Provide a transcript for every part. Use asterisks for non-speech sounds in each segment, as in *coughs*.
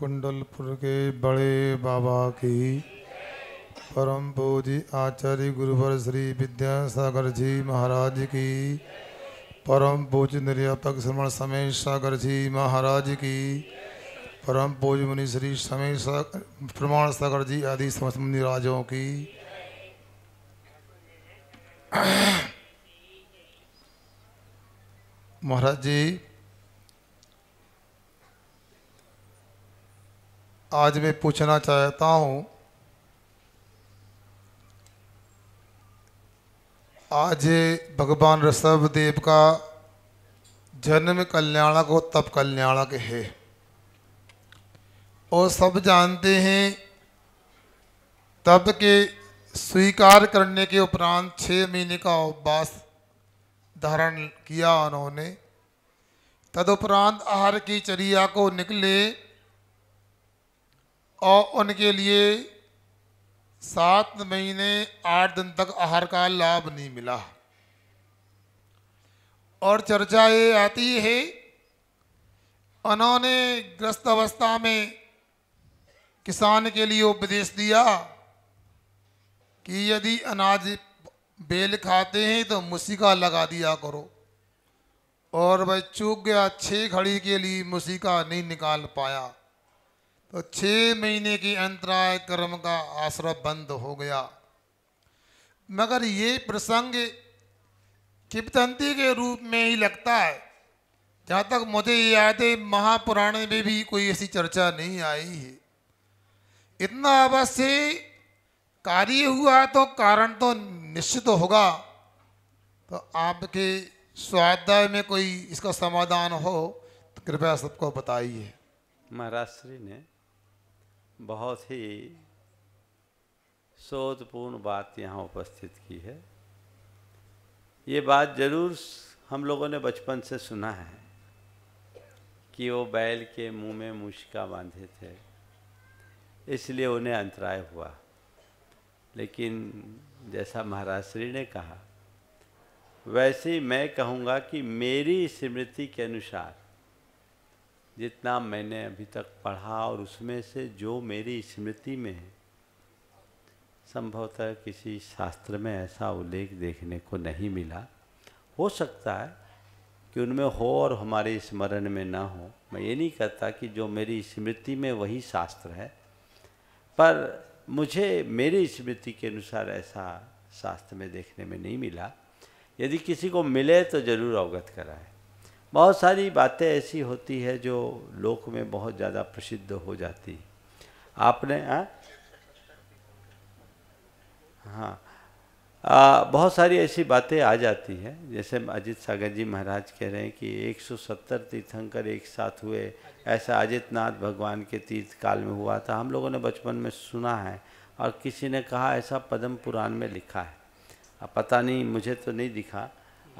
कुंडलपुर के बड़े बाबा की परम पूज्य आचार्य गुरुवर श्री विद्यासागर जी महाराज की परम पूज्य निर्यापक श्रमण समेश सागर जी महाराज की परम पूज्य मुनि श्री सागर प्रमाण सागर जी आदि समस्त मुनिराजों की *coughs* महाराज जी आज मैं पूछना चाहता हूँ आज भगवान ऋषभ देव का जन्म कल्याणक हो तप कल्याणक है और सब जानते हैं तप के स्वीकार करने के उपरांत छः महीने का उपवास धारण किया उन्होंने तदुपरांत आहार की चर्या को निकले और उनके लिए सात महीने आठ दिन तक आहार का लाभ नहीं मिला और चर्चा ये आती है उन्होंने ग्रस्त अवस्था में किसान के लिए उपदेश दिया कि यदि अनाज बेल खाते हैं तो मुसीका लगा दिया करो और वह चूक गया छः घड़ी के लिए मुसीका नहीं निकाल पाया तो छह महीने की अंतराय कर्म का आश्रय बंद हो गया मगर ये प्रसंग किपतंती के रूप में ही लगता है जहाँ तक मुझे याद है महापुराण में भी कोई ऐसी चर्चा नहीं आई है इतना अवश्य कार्य हुआ तो कारण तो निश्चित तो होगा तो आपके स्वाध्याय में कोई इसका समाधान हो तो कृपया सबको बताइए महाराज श्री ने बहुत ही शोधपूर्ण बात यहाँ उपस्थित की है ये बात जरूर हम लोगों ने बचपन से सुना है कि वो बैल के मुंह में मुश्का बांधे थे इसलिए उन्हें अंतराय हुआ लेकिन जैसा महाराज श्री ने कहा वैसे ही मैं कहूँगा कि मेरी स्मृति के अनुसार जितना मैंने अभी तक पढ़ा और उसमें से जो मेरी स्मृति में है संभवतः किसी शास्त्र में ऐसा उल्लेख देखने को नहीं मिला हो सकता है कि उनमें हो और हमारे स्मरण में ना हो मैं ये नहीं कहता कि जो मेरी स्मृति में वही शास्त्र है पर मुझे मेरी स्मृति के अनुसार ऐसा शास्त्र में देखने में नहीं मिला यदि किसी को मिले तो ज़रूर अवगत कराएं बहुत सारी बातें ऐसी होती है जो लोक में बहुत ज़्यादा प्रसिद्ध हो जाती आपने आ? हाँ आ, बहुत सारी ऐसी बातें आ जाती हैं जैसे अजित सागर जी महाराज कह रहे हैं कि 170 तीर्थंकर एक साथ हुए ऐसा नाथ भगवान के तीर्थ काल में हुआ था हम लोगों ने बचपन में सुना है और किसी ने कहा ऐसा पद्म पुराण में लिखा है अब पता नहीं मुझे तो नहीं दिखा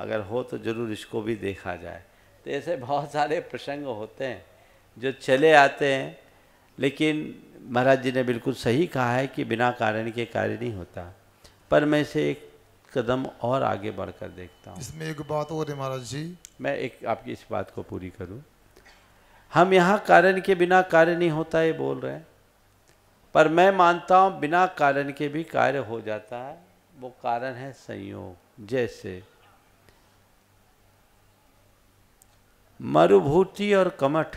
अगर हो तो ज़रूर इसको भी देखा जाए तो ऐसे बहुत सारे प्रसंग होते हैं जो चले आते हैं लेकिन महाराज जी ने बिल्कुल सही कहा है कि बिना कारण के कार्य नहीं होता पर मैं इसे एक कदम और आगे बढ़कर देखता हूँ इसमें एक बात और है महाराज जी मैं एक आपकी इस बात को पूरी करूँ हम यहाँ कारण के बिना कार्य नहीं होता ये बोल रहे हैं पर मैं मानता हूँ बिना कारण के भी कार्य हो जाता है वो कारण है संयोग जैसे मरुभूति और कमठ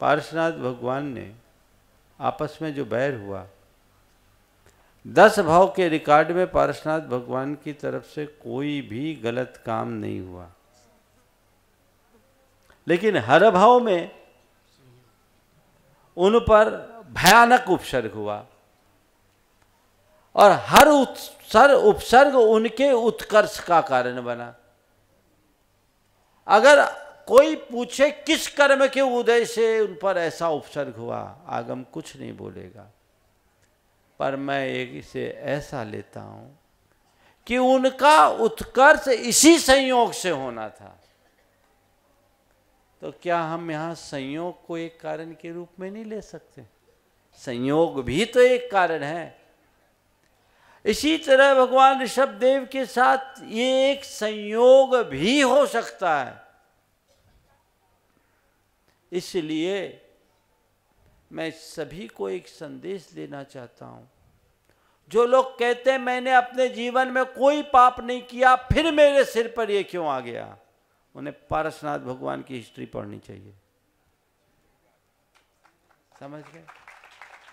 पार्श्वनाथ भगवान ने आपस में जो बैर हुआ दस भाव के रिकॉर्ड में पार्श्वनाथ भगवान की तरफ से कोई भी गलत काम नहीं हुआ लेकिन हर भाव में उन पर भयानक उपसर्ग हुआ और हर उत्सर्ग उपसर्ग उनके उत्कर्ष का कारण बना अगर कोई पूछे किस कर्म के उदय से उन पर ऐसा उपसर्ग हुआ आगम कुछ नहीं बोलेगा पर मैं एक इसे ऐसा लेता हूं कि उनका उत्कर्ष इसी संयोग से होना था तो क्या हम यहां संयोग को एक कारण के रूप में नहीं ले सकते संयोग भी तो एक कारण है इसी तरह भगवान ऋषभ देव के साथ ये एक संयोग भी हो सकता है इसलिए मैं सभी को एक संदेश देना चाहता हूं जो लोग कहते हैं मैंने अपने जीवन में कोई पाप नहीं किया फिर मेरे सिर पर ये क्यों आ गया उन्हें पारसनाथ भगवान की हिस्ट्री पढ़नी चाहिए समझ गए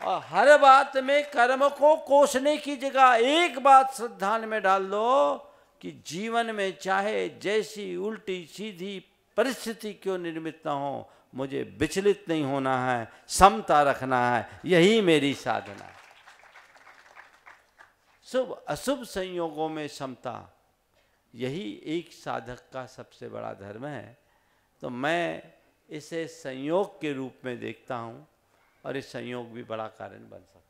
और हर बात में कर्म को कोसने की जगह एक बात श्रद्धान में डाल दो कि जीवन में चाहे जैसी उल्टी सीधी परिस्थिति क्यों निर्मित न हो मुझे विचलित नहीं होना है समता रखना है यही मेरी साधना है शुभ अशुभ संयोगों में समता यही एक साधक का सबसे बड़ा धर्म है तो मैं इसे संयोग के रूप में देखता हूँ और ये संयोग भी बड़ा कारण बन सकता है